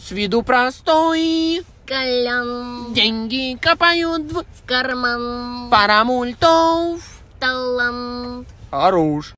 С виду простой. Колян. Деньги копают в, в карман. Пара мультов. Талант. Хорош.